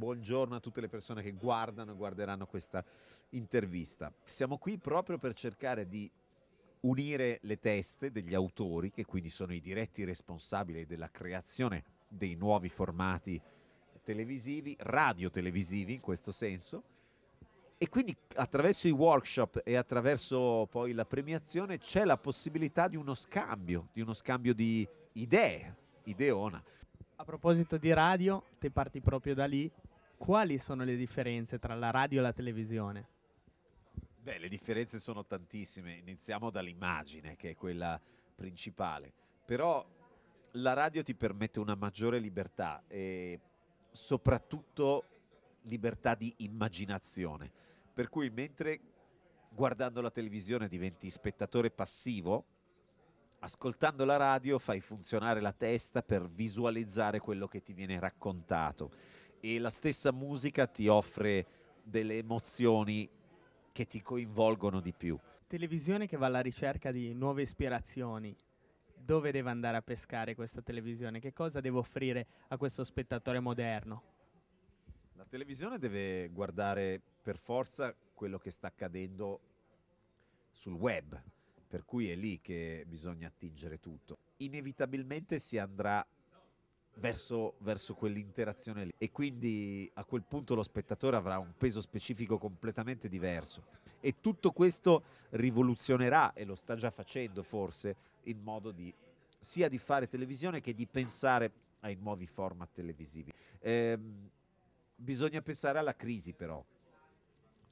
buongiorno a tutte le persone che guardano e guarderanno questa intervista. Siamo qui proprio per cercare di unire le teste degli autori, che quindi sono i diretti responsabili della creazione dei nuovi formati televisivi, radiotelevisivi in questo senso, e quindi attraverso i workshop e attraverso poi la premiazione c'è la possibilità di uno scambio, di uno scambio di idee, ideona. A proposito di radio, te parti proprio da lì quali sono le differenze tra la radio e la televisione? Beh, le differenze sono tantissime. Iniziamo dall'immagine, che è quella principale. Però la radio ti permette una maggiore libertà e soprattutto libertà di immaginazione. Per cui mentre guardando la televisione diventi spettatore passivo, ascoltando la radio fai funzionare la testa per visualizzare quello che ti viene raccontato e la stessa musica ti offre delle emozioni che ti coinvolgono di più. Televisione che va alla ricerca di nuove ispirazioni. Dove deve andare a pescare questa televisione? Che cosa deve offrire a questo spettatore moderno? La televisione deve guardare per forza quello che sta accadendo sul web, per cui è lì che bisogna attingere tutto. Inevitabilmente si andrà verso, verso quell'interazione lì e quindi a quel punto lo spettatore avrà un peso specifico completamente diverso e tutto questo rivoluzionerà e lo sta già facendo forse il modo di sia di fare televisione che di pensare ai nuovi format televisivi. Eh, bisogna pensare alla crisi però,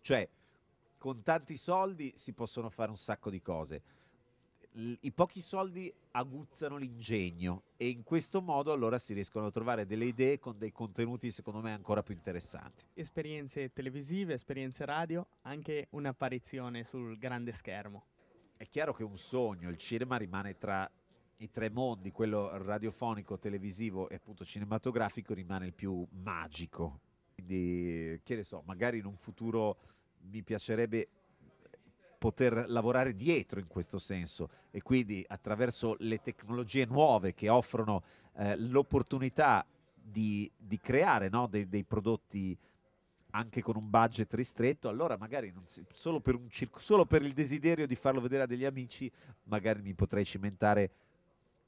cioè con tanti soldi si possono fare un sacco di cose i pochi soldi aguzzano l'ingegno e in questo modo allora si riescono a trovare delle idee con dei contenuti secondo me ancora più interessanti. Esperienze televisive, esperienze radio, anche un'apparizione sul grande schermo. È chiaro che è un sogno, il cinema rimane tra i tre mondi, quello radiofonico, televisivo e appunto cinematografico rimane il più magico. Quindi, che ne so, magari in un futuro mi piacerebbe poter lavorare dietro in questo senso e quindi attraverso le tecnologie nuove che offrono eh, l'opportunità di, di, creare no, dei, dei, prodotti anche con un budget ristretto, allora magari si, solo, per solo, per il desiderio di farlo vedere a degli amici, magari mi potrei cimentare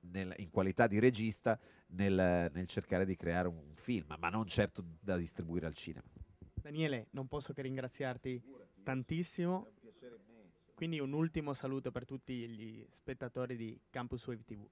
nel, in qualità di regista nel, nel cercare di creare un film, ma non certo da distribuire al cinema. Daniele, non posso che ringraziarti tantissimo quindi un ultimo saluto per tutti gli spettatori di Campus Wave TV.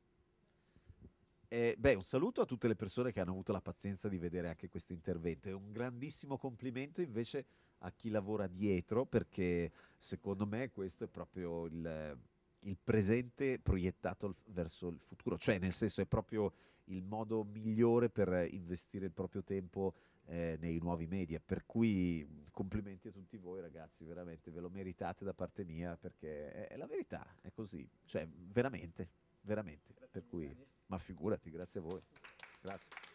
Eh, beh, un saluto a tutte le persone che hanno avuto la pazienza di vedere anche questo intervento e un grandissimo complimento invece a chi lavora dietro perché secondo me questo è proprio il il presente proiettato verso il futuro, cioè nel senso è proprio il modo migliore per investire il proprio tempo eh, nei nuovi media, per cui complimenti a tutti voi ragazzi, veramente ve lo meritate da parte mia perché è, è la verità, è così, cioè veramente, veramente, grazie per cui, ma figurati, grazie a voi. Grazie.